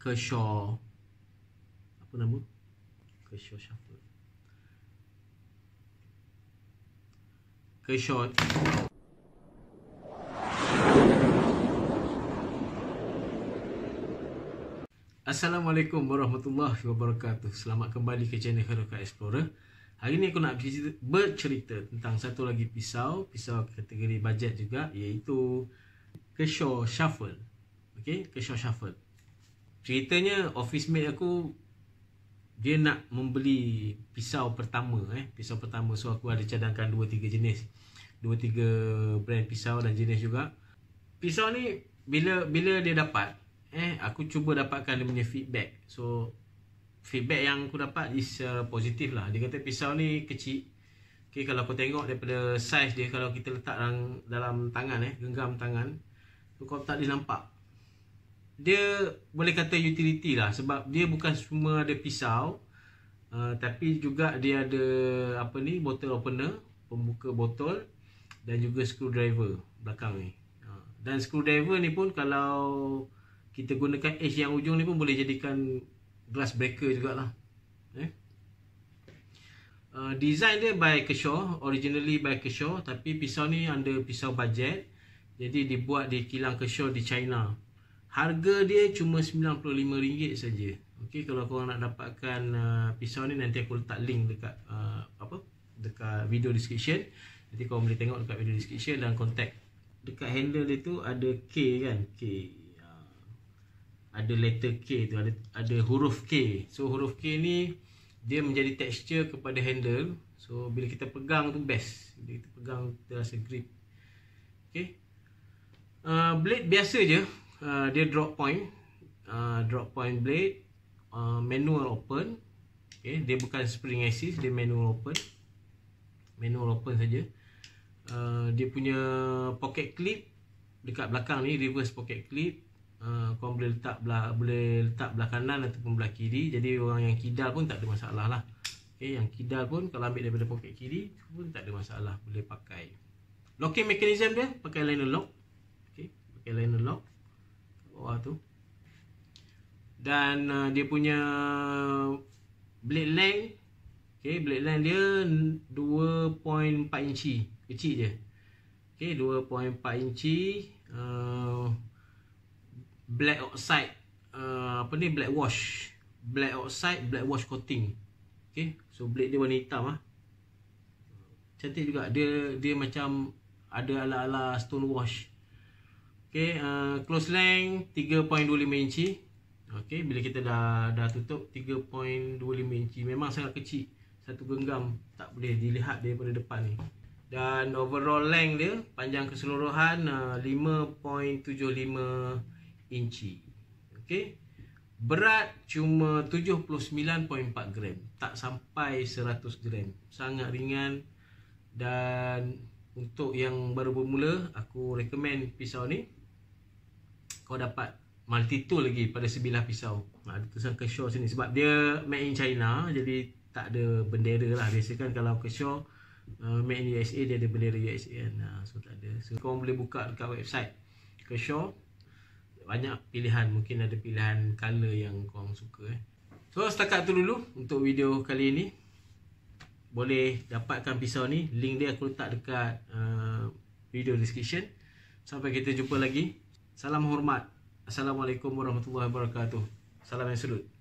Kershaw apa nama Kershaw siapa Kershaw Assalamualaikum warahmatullahi wabarakatuh Selamat kembali ke channel Herokat Explorer Hari ni aku nak bercerita tentang satu lagi pisau Pisau kategori bajet juga iaitu Kershaw Shuffle Okay, Kershaw Shuffle Ceritanya office mate aku dia nak membeli pisau pertama eh pisau pertama so aku ada cadangkan 2 3 jenis 2 3 brand pisau dan jenis juga pisau ni bila bila dia dapat eh aku cuba dapatkan dia punya feedback so feedback yang aku dapat is uh, positif lah dia kata pisau ni kecil okey kalau aku tengok daripada size dia kalau kita letak dalam dalam tangan eh genggam tangan tu kau tak boleh nampak dia boleh kata utility lah sebab dia bukan semua ada pisau uh, tapi juga dia ada apa ni bottle opener pembuka botol dan juga screwdriver belakang ni uh, dan screwdriver ni pun kalau kita gunakan edge yang ujung ni pun boleh jadikan glass breaker jugalah eh? Uh, design dia by Kershaw Originally by Kershaw Tapi pisau ni under pisau budget Jadi dibuat di kilang Kershaw di China Harga dia cuma RM95 saja. Okey kalau kau nak dapatkan uh, pisau ni nanti aku letak link dekat uh, apa dekat video description. Nanti kau boleh tengok dekat video description dan contact. Dekat handle dia tu ada K kan? K. Uh, ada letter K tu ada ada huruf K. So huruf K ni dia menjadi texture kepada handle. So bila kita pegang tu best. Bila kita pegang kita rasa grip. Okey. Uh, blade biasa je Uh, dia drop point uh, drop point blade uh, manual open okay dia bukan spring assist dia manual open manual open saja uh, dia punya pocket clip dekat belakang ni reverse pocket clip uh, kau boleh letak belah boleh letak belah kanan ataupun belah kiri jadi orang yang kidal pun tak ada masalah lah okay, yang kidal pun kalau ambil daripada pocket kiri pun tak ada masalah boleh pakai locking mechanism dia pakai liner lock okey pakai liner lock doa tu dan uh, dia punya blade length okay blade length dia 2.4 inci kecil je okey 2.4 inci uh, black oxide uh, apa ni black wash black oxide black wash coating okay so blade dia warna hitam ah cantik juga dia dia macam ada ala-ala stone wash Okey, uh, close length 3.25 inci. Okey, bila kita dah dah tutup 3.25 inci memang sangat kecil. Satu genggam tak boleh dilihat daripada depan ni. Dan overall length dia panjang keseluruhan uh, 5.75 inci. Okey. Berat cuma 79.4 gram, tak sampai 100 gram. Sangat ringan dan untuk yang baru bermula, aku recommend pisau ni kau dapat multi tool lagi pada sebilah pisau Ada ha, itu sangka show sini sebab dia made in China jadi tak ada bendera lah biasa kan kalau ke show uh, made in USA dia ada bendera USA kan ha, so tak ada so kau boleh buka dekat website ke banyak pilihan mungkin ada pilihan color yang kau suka eh. so setakat tu dulu untuk video kali ini boleh dapatkan pisau ni link dia aku letak dekat uh, video description sampai kita jumpa lagi Salam hormat. Assalamualaikum warahmatullahi wabarakatuh. Salam yang sudut.